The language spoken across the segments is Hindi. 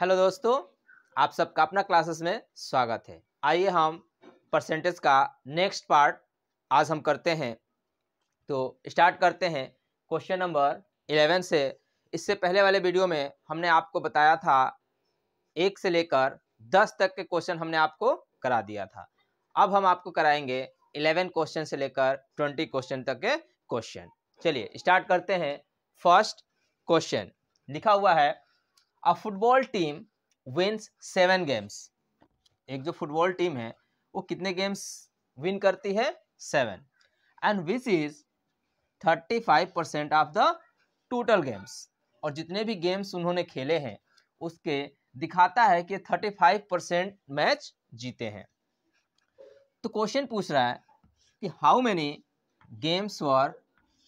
हेलो दोस्तों आप सबका अपना क्लासेस में स्वागत है आइए हम परसेंटेज का नेक्स्ट पार्ट आज हम करते हैं तो स्टार्ट करते हैं क्वेश्चन नंबर इलेवन से इससे पहले वाले वीडियो में हमने आपको बताया था एक से लेकर दस तक के क्वेश्चन हमने आपको करा दिया था अब हम आपको कराएंगे इलेवन क्वेश्चन से लेकर ट्वेंटी क्वेश्चन तक के क्वेश्चन चलिए स्टार्ट करते हैं फर्स्ट क्वेश्चन लिखा हुआ है a football team wins seven games एक जो फुटबॉल टीम है वो कितने गेम्स विन करती है seven and which is thirty five percent of the total games और जितने भी गेम्स उन्होंने खेले हैं उसके दिखाता है कि थर्टी फाइव परसेंट मैच जीते हैं तो क्वेश्चन पूछ रहा है कि how many games were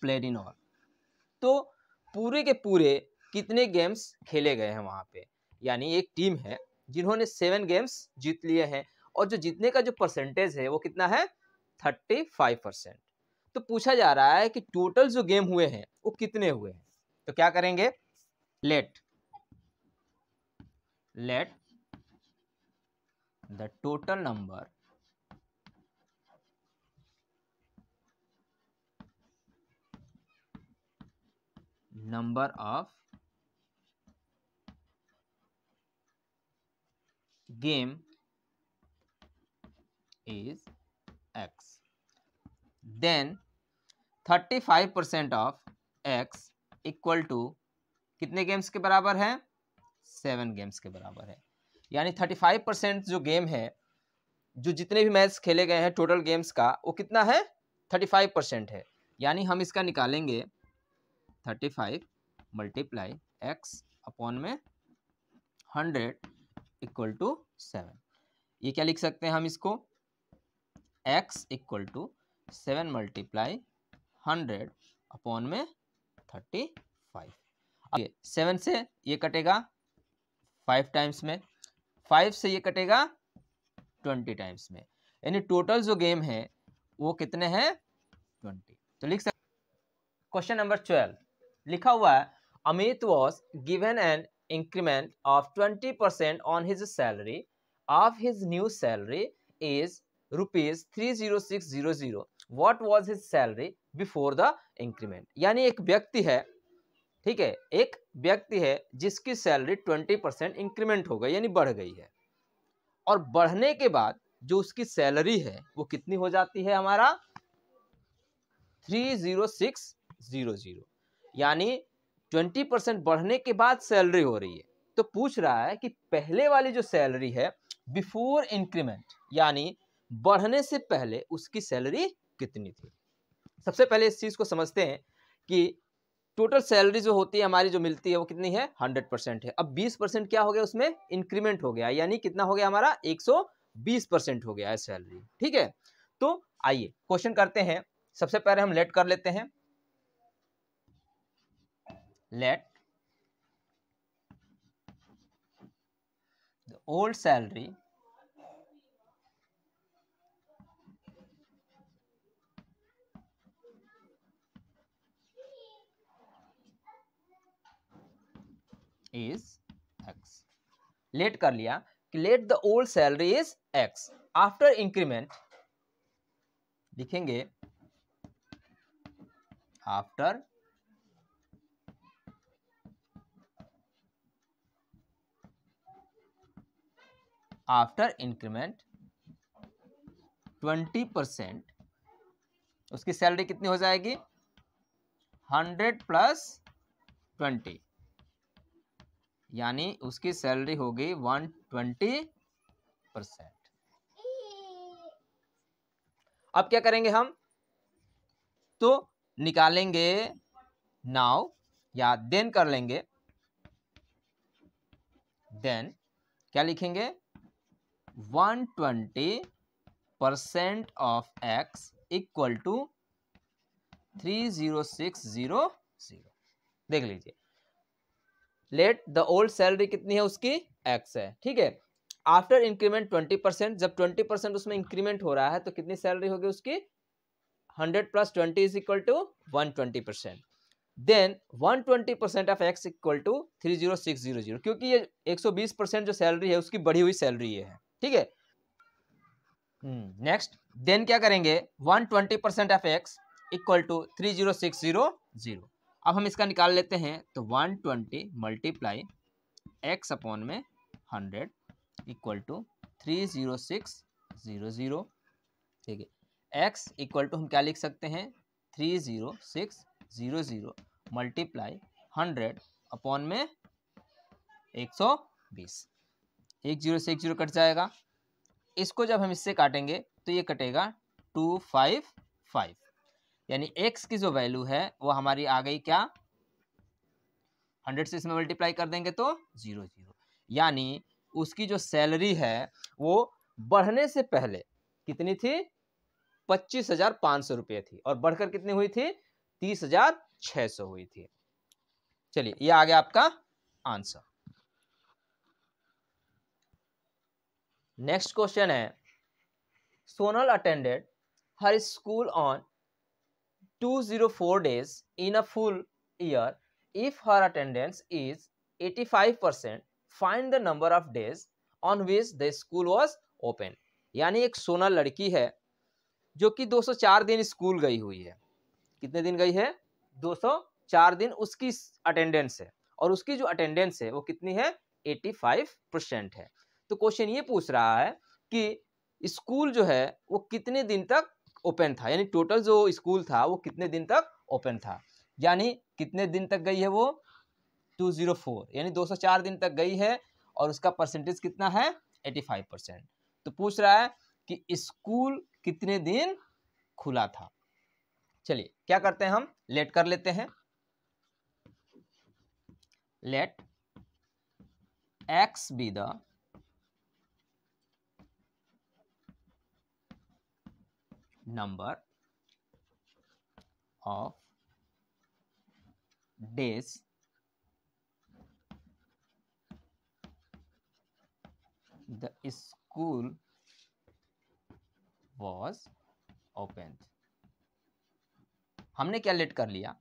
played in all तो पूरे के पूरे कितने गेम्स खेले गए हैं वहाँ पे यानी एक टीम है जिन्होंने सेवन गेम्स जीत लिए हैं और जो जीतने का जो परसेंटेज है वो कितना है थर्टी फाइव परसेंट तो पूछा जा रहा है कि टोटल जो गेम हुए हैं वो कितने हुए हैं तो क्या करेंगे let let the total number number of game is x then 35 percent of x equal to कितने गेम्स के बराबर है सेवन गेम्स के बराबर है यानी 35 परसेंट जो गेम है जो जितने भी मैच खेले गए हैं टोटल गेम्स का वो कितना है 35 परसेंट है यानी हम इसका निकालेंगे 35 फाइव मल्टीप्लाई एक्स अपॉन में हंड्रेड इक्वल टू सेवन ये क्या लिख सकते हैं हम इसको x equal to seven multiply hundred upon में थर्टी फाइव सेवन से ये कटेगा फाइव टाइम्स में फाइव से ये कटेगा ट्वेंटी टाइम्स में यानी टोटल जो गेम है वो कितने हैं ट्वेंटी तो लिख सकते क्वेश्चन नंबर ट्वेल्व लिखा हुआ है Amit was given and increment of 20% on his salary of his new salary is rupees 30600 what was his salary before the increment यानी एक व्यक्ति है ठीक है एक व्यक्ति है जिसकी सैलरी 20% इंक्रीमेंट हो गई यानी बढ़ गई है और बढ़ने के बाद जो उसकी सैलरी है वो कितनी हो जाती है हमारा three zero six zero zero यानी ट्वेंटी परसेंट बढ़ने के बाद सैलरी हो रही है तो पूछ रहा है कि पहले वाली जो सैलरी है बिफोर इंक्रीमेंट यानी बढ़ने से पहले उसकी सैलरी कितनी थी सबसे पहले इस चीज़ को समझते हैं कि टोटल सैलरी जो होती है हमारी जो मिलती है वो कितनी है हंड्रेड परसेंट है अब बीस परसेंट क्या हो गया उसमें इंक्रीमेंट हो गया यानी कितना हो गया हमारा एक सौ बीस परसेंट हो गया है सैलरी ठीक है तो आइए क्वेश्चन करते हैं सबसे पहले हम लेट कर लेते हैं let the old salary is x let कर लिया कि let the old salary is x after increment लिखेंगे after after increment twenty percent उसकी सैलरी कितनी हो जाएगी हंड्रेड प्लस ट्वेंटी यानी उसकी सैलरी होगी वन ट्वेंटी परसेंट अब क्या करेंगे हम तो निकालेंगे नाउ या देन कर लेंगे देन क्या लिखेंगे one twenty percent of x equal to three zero six zero zero देख लीजिए लेट द ओल्ड सैलरी कितनी है उसकी एक्स है ठीक है आफ्टर इंक्रीमेंट ट्वेंटी परसेंट जब ट्वेंटी परसेंट उसमें इंक्रीमेंट हो रहा है तो कितनी सैलरी होगी उसकी hundred plus twenty is equal to one twenty percent then one twenty percent of x equal to three zero six zero zero क्योंकि ये एक सौ बीस परसेंट जो सैलरी है उसकी बढ़ी हुई सैलरी ये है ठीक है नेक्स्ट हम्म, देन क्या करेंगे one twenty percent of x equal to three zero six zero zero अब हम इसका निकाल लेते हैं तो one twenty multiply x upon में hundred equal to three zero six zero zero ठीक है एक्स इक्वल टू हम क्या लिख सकते हैं three zero six zero zero multiply hundred upon में एक सौ बीस एक जीरो से एक जीरो कट जाएगा इसको जब हम इससे काटेंगे तो ये कटेगा टू फाइव फाइव यानी एक्स की जो वैल्यू है वो हमारी आ गई क्या हंड्रेड से इसमें मल्टीप्लाई कर देंगे तो जीरो जीरो यानी उसकी जो सैलरी है वो बढ़ने से पहले कितनी थी पच्चीस हजार पाँच सौ रुपये थी और बढ़कर कितनी हुई थी तीस हजार छः सौ हुई थी चलिए ये आ गया आपका आंसर नेक्स्ट क्वेश्चन है Sonal attended her school on two zero four days in a full year if her attendance is eighty five percent find the number of days on which the school was open यानी एक सोनल लड़की है जो कि 204 दिन स्कूल गई हुई है कितने दिन गई है 204 दिन उसकी अटेंडेंस है और उसकी जो अटेंडेंस है वो कितनी है 85 परसेंट है तो क्वेश्चन ये पूछ रहा है कि स्कूल जो है वो कितने दिन तक ओपन था यानी टोटल जो स्कूल था वो कितने दिन तक ओपन था यानी कितने दिन तक गई है वो 204 यानी 204 दिन तक गई है और उसका परसेंटेज कितना है 85 परसेंट तो पूछ रहा है कि स्कूल कितने दिन खुला था चलिए क्या करते हैं हम लेट कर लेते हैं let x be the number of days the school was opened हमने क्या लेट कर लिया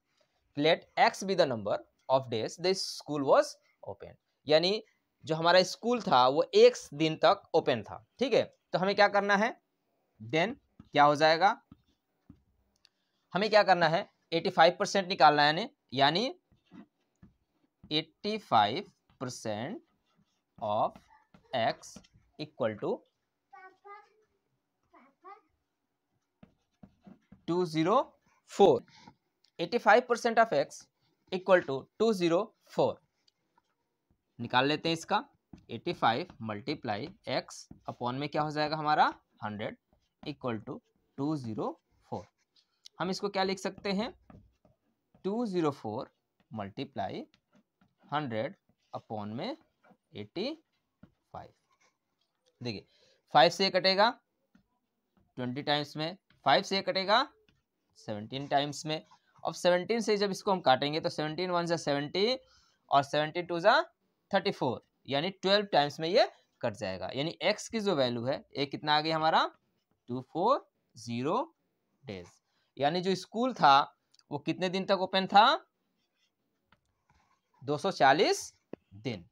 let x be the number of days the school was open यानी जो हमारा स्कूल था वो एक दिन तक ओपन था ठीक है तो हमें क्या करना है देन क्या हो जाएगा हमें क्या करना है 85 परसेंट निकालना है यानी 85 percent of x equal to two zero four eighty five percent of x equal to two zero four निकाल लेते हैं इसका eighty five multiply x upon में क्या हो जाएगा हमारा hundred equal to two zero four हम इसको क्या लिख सकते हैं two zero four multiply hundred upon में एटी फाइव देखिए फाइव से कटेगा ट्वेंटी टाइम्स में फाइव से कटेगा सेवनटीन टाइम्स में अब सेवनटीन से जब इसको हम काटेंगे तो सेवनटीन वन ज़ा सेवनटी और सेवनटीन टू ज़ा थर्टी फोर यानी ट्वेल्व टाइम्स में ये कट जाएगा यानी एक्स की जो वैल्यू है ये कितना आ गया हमारा टू फोर जीरो डेज यानी जो स्कूल था वो कितने दिन तक ओपन था 240 दिन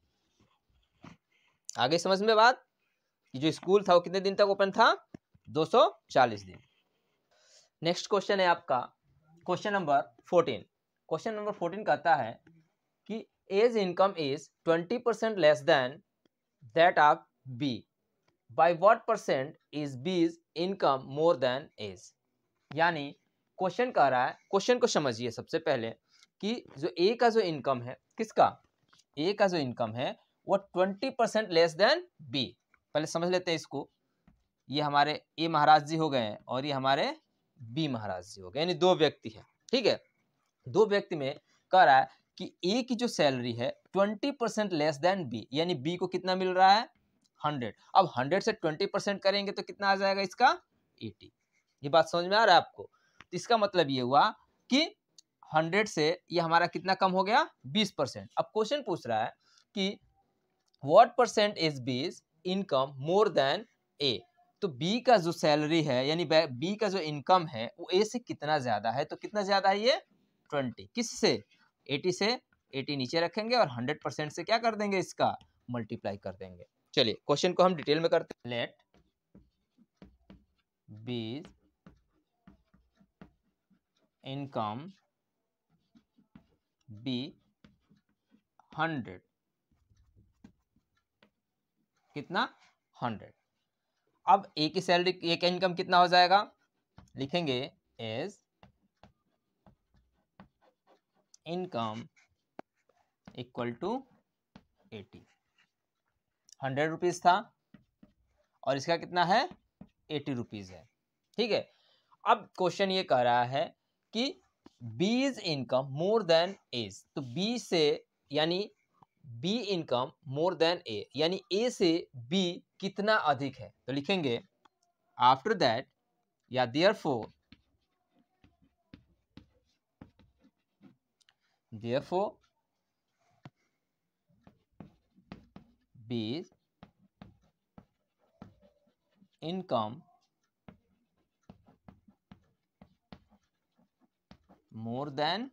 आगे समझ में बात कि जो स्कूल था वो कितने दिन तक ओपन था 240 दिन नेक्स्ट क्वेश्चन है आपका क्वेश्चन नंबर 14 क्वेश्चन नंबर 14 कहता है कि A's income is 20 percent less than that of B by what percent is B's income more than A's? यानी क्वेश्चन कह रहा है क्वेश्चन को समझिए सबसे पहले कि जो ए का जो इनकम है किसका ए का जो इनकम है वो twenty percent less than B पहले समझ लेते हैं इसको ये हमारे ए महाराज जी हो गए हैं और ये हमारे बी महाराज जी हो गए यानी दो व्यक्ति हैं ठीक है दो व्यक्ति में कह रहा है कि ए की जो सैलरी है twenty percent less than B यानी बी को कितना मिल रहा है हंड्रेड अब हंड्रेड से ट्वेंटी परसेंट करेंगे तो कितना आ जाएगा इसका एटी ये बात समझ में आ रहा है आपको तो इसका मतलब ये हुआ कि हंड्रेड से ये हमारा कितना कम हो गया बीस परसेंट अब क्वेश्चन पूछ रहा है कि what percent is B's income more than A तो बी का जो सैलरी है यानी बी का जो इनकम है वो ए से कितना ज़्यादा है तो कितना ज़्यादा है ये ट्वेंटी किस से एटी से एटी नीचे रखेंगे और हंड्रेड परसेंट से क्या कर देंगे इसका मल्टीप्लाई कर देंगे चलिए क्वेश्चन को हम डिटेल में करते हैं let B's income be hundred कितना हंड्रेड अब ए की सैलरी ए का इनकम कितना हो जाएगा लिखेंगे A's income equal to eighty hundred rupees था और इसका कितना है एटी रुपीज़ है ठीक है अब क्वेश्चन ये कह रहा है कि B is income more than A's तो बी से यानी B income more than A यानी ए से बी कितना अधिक है तो लिखेंगे आफ्टर दैट या therefore therefore B's income more than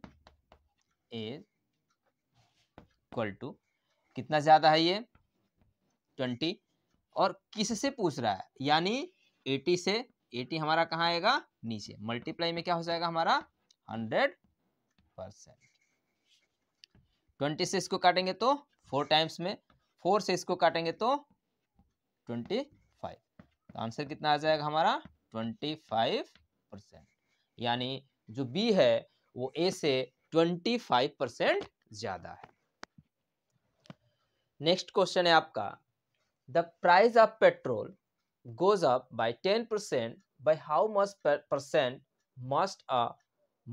is equal to कितना ज़्यादा है ये ट्वेंटी और किस से पूछ रहा है यानी एटी से एटी हमारा कहाँ आएगा नीचे मल्टीप्लाई में क्या हो जाएगा हमारा हंड्रेड परसेंट ट्वेंटी से इसको काटेंगे तो फोर टाइम्स में फोर से इसको काटेंगे तो ट्वेंटी फाइव तो आंसर कितना आ जाएगा हमारा ट्वेंटी फाइव परसेंट यानी जो बी है वो ए से ट्वेंटी फाइव परसेंट ज्यादा है नेक्स्ट क्वेश्चन है आपका the price of petrol goes up by ten percent by how much percent must a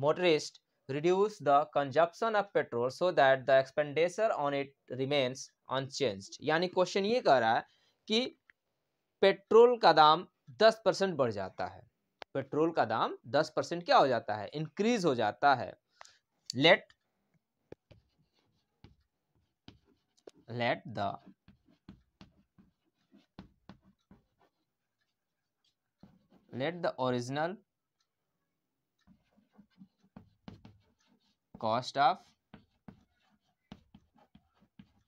motorist reduce the consumption of petrol so that the expenditure on it remains unchanged यानी क्वेश्चन ये कह रहा है कि पेट्रोल का दाम दस परसेंट बढ़ जाता है पेट्रोल का दाम दस परसेंट क्या हो जाता है इंक्रीज हो जाता है let let the let the original cost of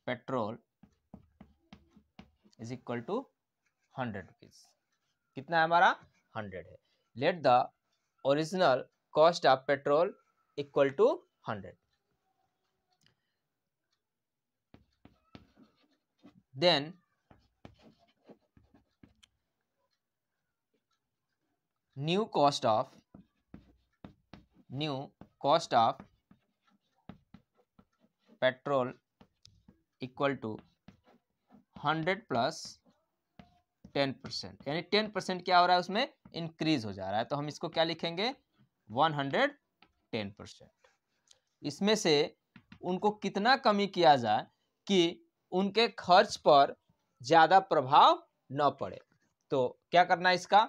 petrol is equal to hundred rupees कितना है हमारा हंड्रेड है let the original cost of petrol equal to hundred then new cost of new cost of petrol equal to hundred plus ten percent यानी टेन परसेंट क्या हो रहा है उसमें इंक्रीज हो जा रहा है तो हम इसको क्या लिखेंगे वन हंड्रेड टेन परसेंट इसमें से उनको कितना कमी किया जाए कि उनके खर्च पर ज़्यादा प्रभाव न पड़े तो क्या करना है इसका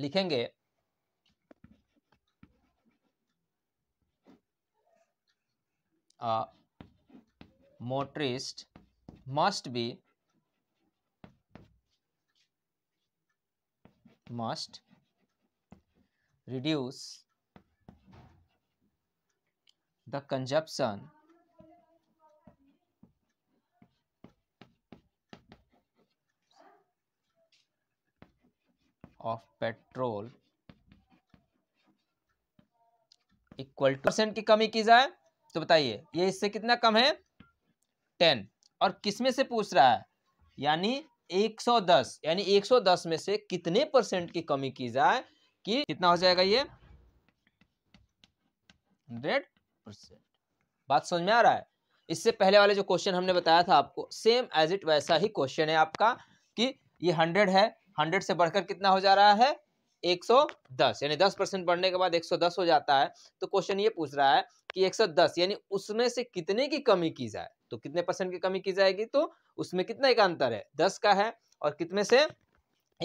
लिखेंगे आ, motorist must be must reduce the consumption of petrol equal to percent की कमी की जाए तो बताइए ये इससे कितना कम है टेन और किस में से पूछ रहा है यानी 110 यानी 110 में से कितने परसेंट की कमी की जाए कि कितना हो जाएगा ये 100 परसेंट बात समझ में आ रहा है इससे पहले वाले जो क्वेश्चन हमने बताया था आपको सेम एज इट वैसा ही क्वेश्चन है आपका कि ये 100 है 100 से बढ़कर कितना हो जा रहा है 110 यानी 10 परसेंट बढ़ने के बाद 110 हो जाता है तो क्वेश्चन ये पूछ रहा है कि 110 यानी उसमें से कितने की कमी की जाए तो कितने परसेंट की कमी की जाएगी तो उसमें कितने का अंतर है दस का है और कितने से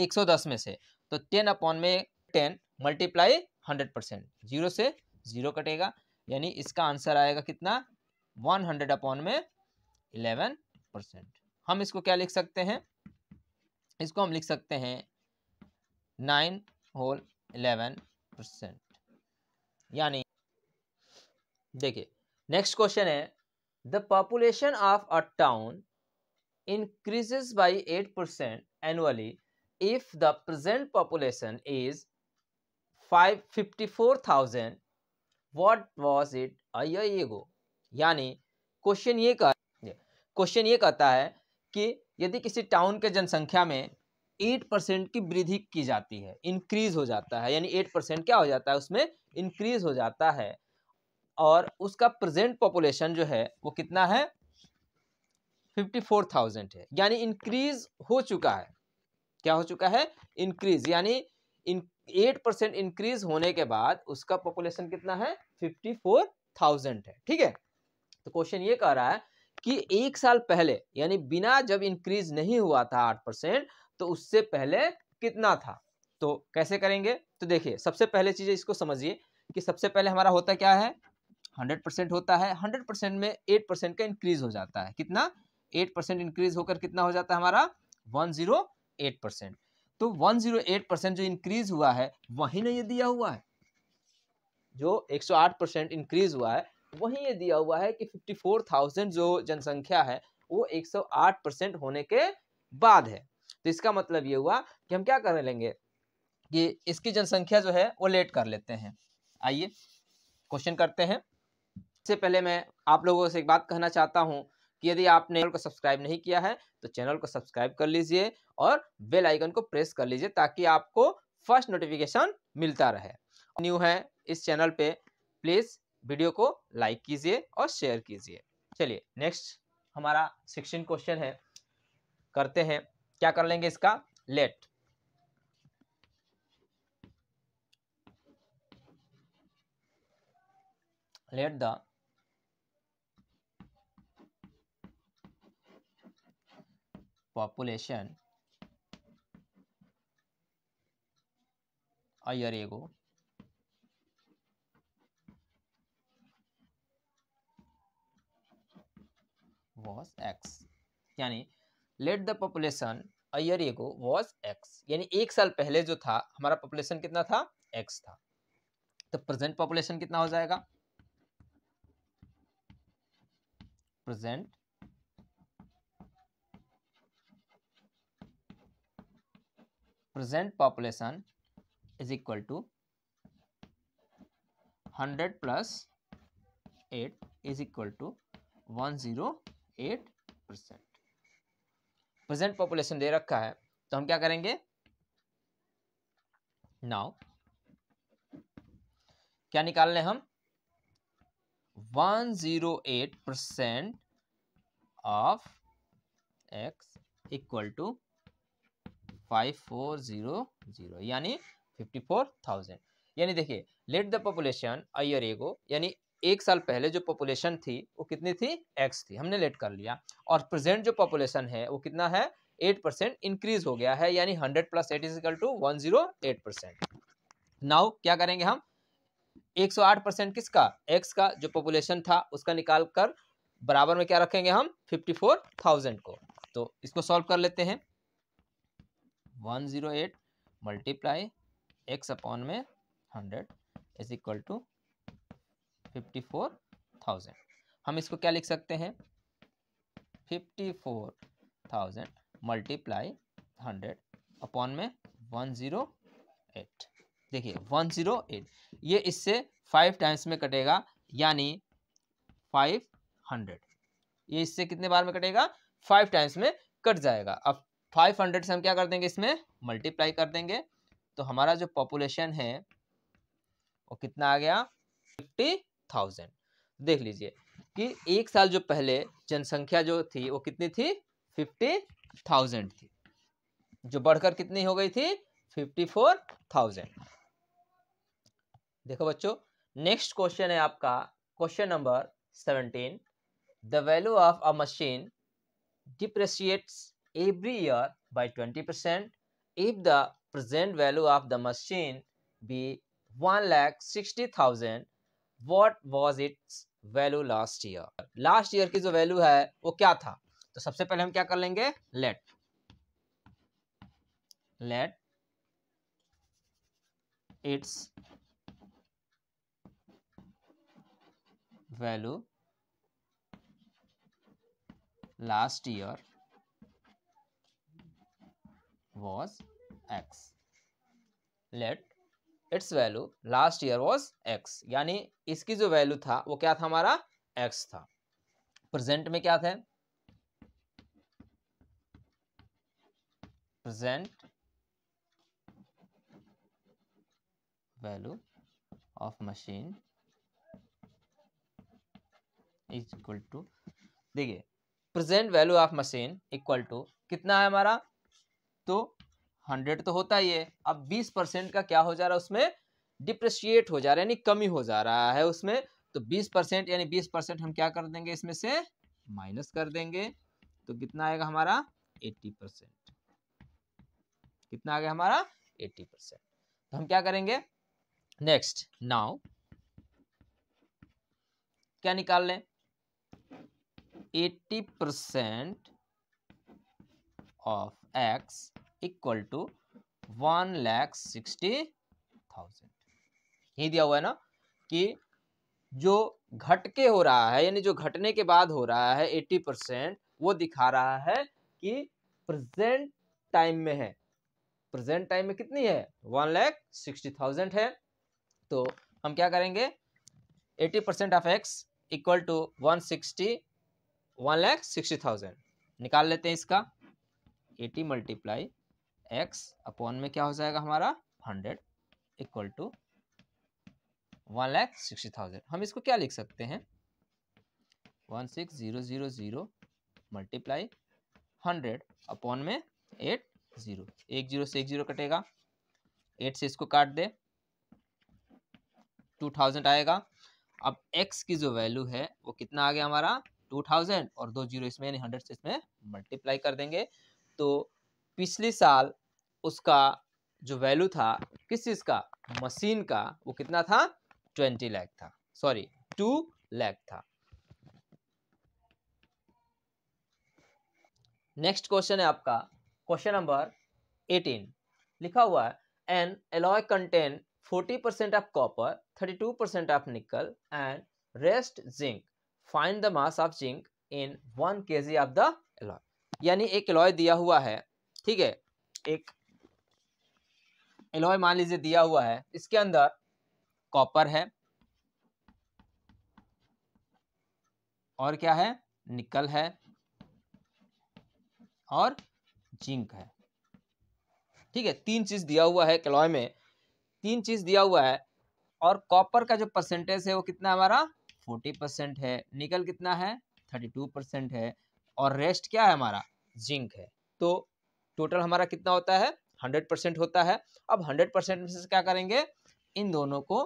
एक सौ दस में से तो टेन अपॉन में ten multiply hundred percent zero से जीरो कटेगा यानी इसका आंसर आएगा कितना वन हंड्रेड अपॉन में इलेवन परसेंट हम इसको क्या लिख सकते हैं इसको हम लिख सकते हैं नाइन होल इलेवन परसेंट यानी देखिए नेक्स्ट क्वेश्चन है the the population of a town increases by 8% annually if the present population is 554,000 what was it a year ago यानी क्वेश्चन ये कह क्वेश्चन ये कहता है कि यदि किसी टाउन के जनसंख्या में एट परसेंट की वृद्धि की जाती है इंक्रीज हो जाता है यानी एट परसेंट क्या हो जाता है उसमें इंक्रीज हो जाता है और उसका प्रेजेंट पॉपुलेशन जो है वो कितना है फिफ्टी फोर है यानी इंक्रीज हो चुका है क्या हो चुका है इंक्रीज यानी इन एट परसेंट इंक्रीज होने के बाद उसका पॉपुलेशन कितना है 54,000 है ठीक है तो क्वेश्चन ये कह रहा है कि एक साल पहले यानी बिना जब इंक्रीज नहीं हुआ था आठ परसेंट तो उससे पहले कितना था तो कैसे करेंगे तो देखिए सबसे पहले चीज़ इसको समझिए कि सबसे पहले हमारा होता क्या है हंड्रेड परसेंट होता है हंड्रेड परसेंट में एट परसेंट का इंक्रीज हो जाता है कितना एट परसेंट इंक्रीज होकर कितना हो जाता है हमारा वन जीरो एट परसेंट तो वन जीरो एट परसेंट जो इंक्रीज हुआ है वही ने ये दिया हुआ है जो एक सौ आठ परसेंट इंक्रीज हुआ है वही ये दिया हुआ है कि फिफ्टी फोर थाउजेंड जो जनसंख्या है वो एक सौ आठ परसेंट होने के बाद है तो इसका मतलब ये हुआ कि हम क्या कर लेंगे कि इसकी जनसंख्या जो है वो लेट कर लेते हैं आइए क्वेश्चन करते हैं से पहले मैं आप लोगों से एक बात कहना चाहता हूँ कि यदि आपने चैनल को सब्सक्राइब नहीं किया है तो चैनल को सब्सक्राइब कर लीजिए और बेल आइकन को प्रेस कर लीजिए ताकि आपको फर्स्ट नोटिफिकेशन मिलता रहे न्यू है इस चैनल पे प्लीज़ वीडियो को लाइक कीजिए और शेयर कीजिए चलिए नेक्स्ट हमारा सिक्सटीन क्वेश्चन है करते हैं क्या कर लेंगे इसका let let the population year ago was x यानी let the population year ago was x यानी एक साल पहले जो था हमारा पॉपुलेशन कितना था एक्स था तो प्रेजेंट पॉपुलेशन कितना हो जाएगा present present population is equal to hundred plus eight is equal to one zero eight percent present population दे रखा है तो हम क्या करेंगे नाउ क्या निकाल लें हम one zero eight percent of x equal to five four zero zero यानी फिफ्टी फोर थाउजेंड यानी देखिए लेट द पॉपुलेशन अयर एगो यानी एक साल पहले जो पॉपुलेशन थी वो कितनी थी एक्स थी हमने लेट कर लिया और प्रेजेंट जो पॉपुलेशन है वो कितना है एट परसेंट इंक्रीज हो गया है यानी hundred plus eight is to one zero eight percent now क्या करेंगे हम एक सौ आठ परसेंट किसका एक्स का जो पॉपुलेशन था उसका निकाल कर बराबर में क्या रखेंगे हम फिफ्टी फोर थाउजेंड को तो इसको सॉल्व कर लेते हैं one zero eight multiply x upon में hundred is equal to fifty four thousand हम इसको क्या लिख सकते हैं fifty four thousand multiply hundred upon में वन ज़ीरो एट देखिए वन ज़ीरो एट ये इससे फाइव टाइम्स में कटेगा यानी फाइव हंड्रेड ये इससे कितने बार में कटेगा फाइव टाइम्स में कट जाएगा अब फाइव हंड्रेड से हम क्या कर देंगे इसमें मल्टीप्लाई कर देंगे तो हमारा जो पॉपुलेशन है वो कितना आ गया फिफ्टी थाउजेंड देख लीजिए कि एक साल जो पहले जनसंख्या जो थी वो कितनी थी फिफ्टी थाउजेंड थी जो बढ़कर कितनी हो गई थी फिफ्टी फोर थाउजेंड देखो बच्चों नेक्स्ट क्वेश्चन है आपका question number seventeen the value of a machine depreciates every year by 20% if the present value of the machine be 1,60,000 what was its value last year last year ki jo value hai wo kya tha to sabse pehle hum kya kar lenge let let its value last year was x let its value last year was x यानी इसकी जो वैल्यू था वो क्या था हमारा एक्स था प्रेजेंट में क्या था present value of machine is equal to देखिए present value of machine equal to कितना है हमारा तो हंड्रेड तो होता ही है अब बीस परसेंट का क्या हो जा रहा है उसमें डिप्रिशिएट हो जा रहा है यानी कमी हो जा रहा है उसमें तो बीस परसेंट यानी बीस परसेंट हम क्या कर देंगे इसमें से माइनस कर देंगे तो कितना आएगा हमारा एट्टी परसेंट कितना आ गया हमारा एट्टी परसेंट तो हम क्या करेंगे नेक्स्ट नाउ क्या निकाल लें eighty percent of x equal to one lakh sixty thousand यही दिया हुआ है ना कि जो घट के हो रहा है यानी जो घटने के बाद हो रहा है एट्टी परसेंट वो दिखा रहा है कि प्रेजेंट टाइम में है प्रेजेंट टाइम में कितनी है वन लैख सिक्सटी थाउजेंड है तो हम क्या करेंगे eighty percent of x equal to one sixty one lakh sixty thousand निकाल लेते हैं इसका एटी मल्टीप्लाई एक्स अपॉन में क्या हो जाएगा हमारा hundred equal to one lakh sixty thousand हम इसको क्या लिख सकते हैं one six zero zero zero multiply hundred upon में एट ज़ीरो एक जीरो से एक जीरो कटेगा एट से इसको काट दे टू थाउजेंड आएगा अब एक्स की जो वैल्यू है वो कितना आ गया हमारा टू थाउजेंड और दो जीरो इसमें यानी हंड्रेड से इसमें मल्टीप्लाई कर देंगे तो पिछले साल उसका जो वैल्यू था किस चीज़ का मशीन का वो कितना था ट्वेंटी लैख था सॉरी टू लैख था नेक्स्ट क्वेश्चन है आपका क्वेश्चन नंबर एटीन लिखा हुआ है an alloy contain forty percent of copper thirty two percent of nickel and rest zinc find the mass of zinc in one K G of the alloy यानी एक एलॉय दिया हुआ है ठीक है एक एलॉय मान लीजिए दिया हुआ है इसके अंदर कॉपर है और क्या है निकल है और जिंक है ठीक है तीन चीज दिया हुआ है एलॉय में तीन चीज दिया हुआ है और कॉपर का जो परसेंटेज है वो कितना हमारा फोर्टी परसेंट है निकल कितना है थर्टी टू परसेंट है और रेस्ट क्या है हमारा जिंक है तो टोटल हमारा कितना होता है हंड्रेड परसेंट होता है अब हंड्रेड परसेंट में से क्या करेंगे इन दोनों को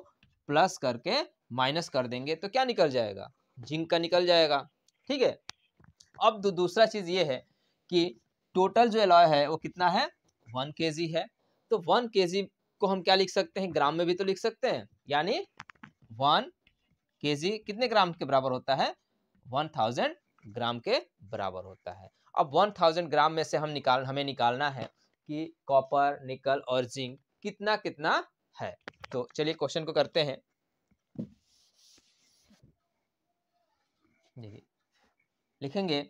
प्लस करके माइनस कर देंगे तो क्या निकल जाएगा जिंक का निकल जाएगा ठीक है अब दू, दूसरा चीज़ ये है कि टोटल जो एलॉय है वो कितना है वन के है तो वन के को हम क्या लिख सकते हैं ग्राम में भी तो लिख सकते हैं यानी वन के कितने ग्राम के बराबर होता है वन थाउजेंड ग्राम के बराबर होता है अब 1000 ग्राम में से हम निकाल हमें निकालना है कि कॉपर निकल और जिंक कितना कितना है तो चलिए क्वेश्चन को करते हैं देखिए लिखेंगे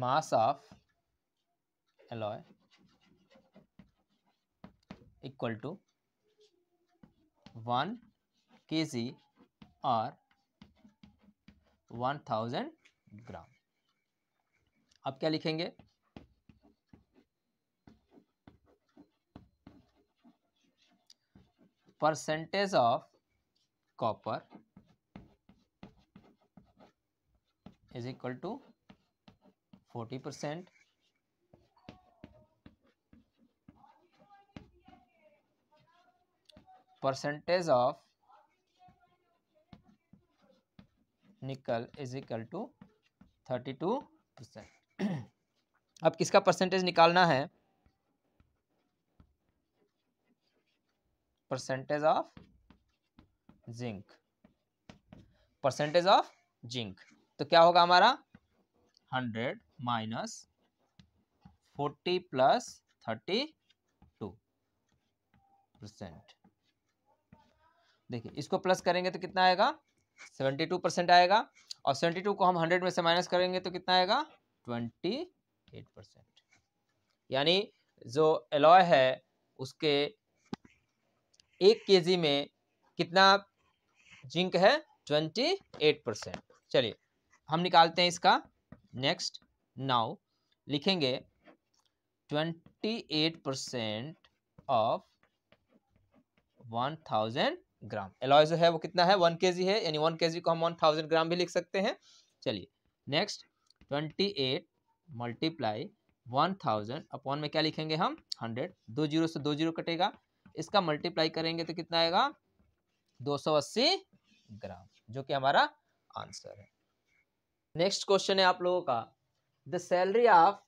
mass of alloy equal to one K G और वन थाउजेंड ग्राम अब क्या लिखेंगे percentage of copper is equal to forty percent percentage of nickel is equal to thirty two percent अब किसका परसेंटेज निकालना है percentage of zinc percentage of zinc तो क्या होगा हमारा hundred minus forty plus thirty two percent देखिए इसको प्लस करेंगे तो कितना आएगा सेवेंटी टू परसेंट आएगा और सेवेंटी टू को हम हंड्रेड में से माइनस करेंगे तो कितना आएगा ट्वेंटी एट परसेंट यानी जो एलॉय है उसके एक जी में कितना जिंक है ट्वेंटी एट परसेंट चलिए हम निकालते हैं इसका नेक्स्ट नाउ लिखेंगे twenty eight percent of one thousand gram alloy जो है वो कितना है वन के है यानी वन के को हम वन थाउजेंड ग्राम भी लिख सकते हैं चलिए next twenty eight multiply one thousand upon में क्या लिखेंगे हम हंड्रेड दो जीरो से दो जीरो कटेगा इसका मल्टीप्लाई करेंगे तो कितना आएगा दो सौ अस्सी ग्राम जो कि हमारा आंसर है नेक्स्ट क्वेश्चन है आप लोगों का the salary of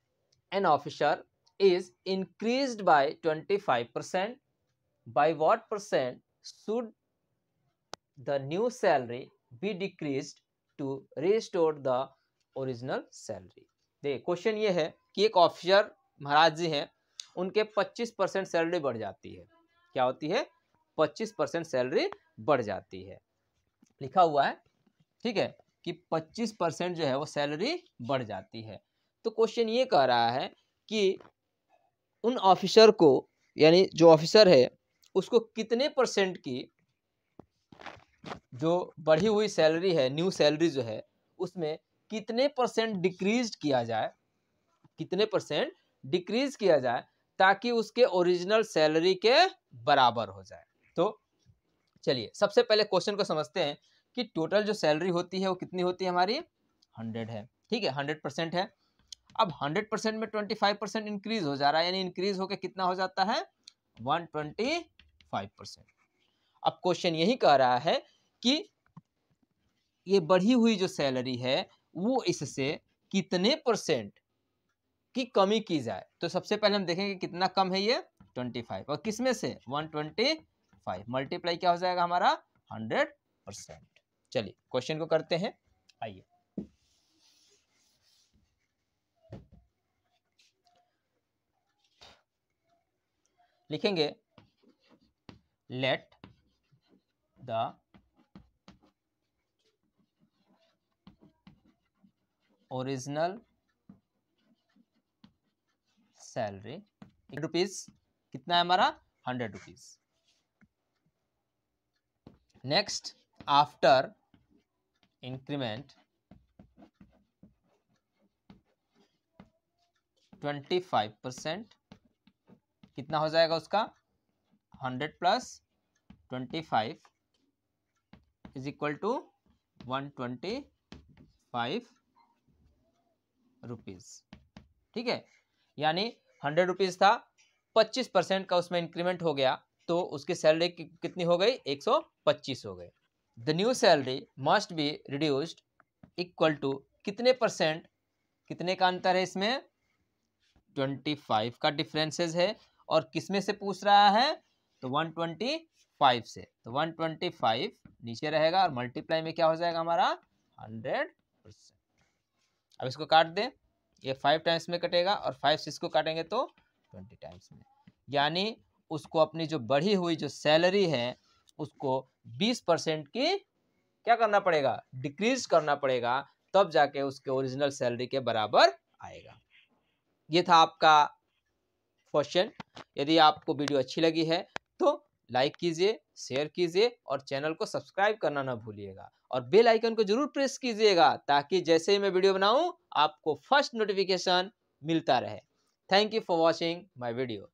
an officer is increased by twenty five percent by what percent should the new salary be decreased to restore the original salary देख क्वेश्चन ये है कि एक ऑफिसर महाराज जी हैं उनके 25 परसेंट सैलरी बढ़ जाती है क्या होती है 25 परसेंट सैलरी बढ़ जाती है लिखा हुआ है ठीक है कि 25 परसेंट जो है वो सैलरी बढ़ जाती है तो क्वेश्चन ये कह रहा है कि उन ऑफिसर को यानी जो ऑफिसर है उसको कितने परसेंट की जो बढ़ी हुई सैलरी है न्यू सैलरी जो है उसमें कितने परसेंट डिक्रीज किया जाए कितने परसेंट डिक्रीज किया जाए ताकि उसके ओरिजिनल सैलरी के बराबर हो जाए तो चलिए सबसे पहले क्वेश्चन को समझते हैं कि टोटल जो सैलरी होती है वो कितनी होती है हमारी हंड्रेड है ठीक है हंड्रेड परसेंट है अब हंड्रेड परसेंट में ट्वेंटी फाइव परसेंट इंक्रीज हो जा रहा है यानी इंक्रीज होकर कितना हो जाता है वन ट्वेंटी फाइव परसेंट अब क्वेश्चन यही कह रहा है कि ये बढ़ी हुई जो सैलरी है वो इससे कितने परसेंट की कमी की जाए तो सबसे पहले हम देखेंगे कितना कम है ये ट्वेंटी फाइव और किसमें से वन ट्वेंटी फाइव मल्टीप्लाई क्या हो जाएगा हमारा हंड्रेड परसेंट चलिए क्वेश्चन को करते हैं आइए लिखेंगे let the original salary rupees कितना है हमारा hundred rupees next after increment twenty five percent कितना हो जाएगा उसका hundred plus twenty five is equal to one twenty five rupees ठीक है यानी हंड्रेड रुपीज़ था पच्चीस परसेंट का उसमें इंक्रीमेंट हो गया तो उसकी सैलरी कितनी हो गई एक सौ पच्चीस हो गई the new salary must be reduced equal to कितने परसेंट कितने का अंतर है इसमें ट्वेंटी फाइव का डिफरेंसेस है और किसमें से पूछ रहा है तो वन ट्वेंटी फाइव से तो वन ट्वेंटी फाइव नीचे रहेगा और मल्टीप्लाई में क्या हो जाएगा हमारा हंड्रेड परसेंट अब इसको काट दें ये फाइव टाइम्स में कटेगा और फाइव से इसको काटेंगे तो ट्वेंटी टाइम्स में यानी उसको अपनी जो बढ़ी हुई जो सैलरी है उसको बीस परसेंट की क्या करना पड़ेगा डिक्रीज करना पड़ेगा तब जाके उसके ओरिजिनल सैलरी के बराबर आएगा ये था आपका क्वेश्चन यदि आपको वीडियो अच्छी लगी है तो लाइक कीजिए शेयर कीजिए और चैनल को सब्सक्राइब करना ना भूलिएगा और बेल आइकन को जरूर प्रेस कीजिएगा ताकि जैसे ही मैं वीडियो बनाऊं आपको फर्स्ट नोटिफिकेशन मिलता रहे thank you for watching my video